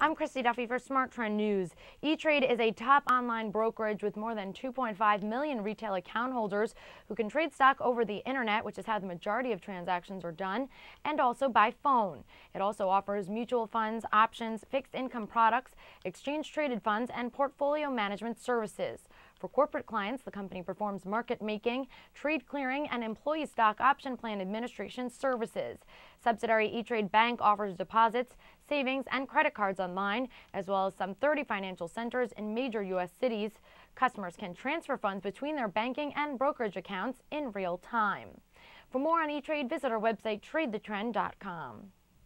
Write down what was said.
I'm Christy Duffy for Smart Trend News. E-Trade is a top online brokerage with more than 2.5 million retail account holders who can trade stock over the internet, which is how the majority of transactions are done, and also by phone. It also offers mutual funds, options, fixed income products, exchange traded funds, and portfolio management services. For corporate clients, the company performs market making, trade clearing, and employee stock option plan administration services. Subsidiary E-Trade Bank offers deposits, savings, and credit cards online, as well as some 30 financial centers in major U.S. cities. Customers can transfer funds between their banking and brokerage accounts in real time. For more on E-Trade, visit our website tradethetrend.com.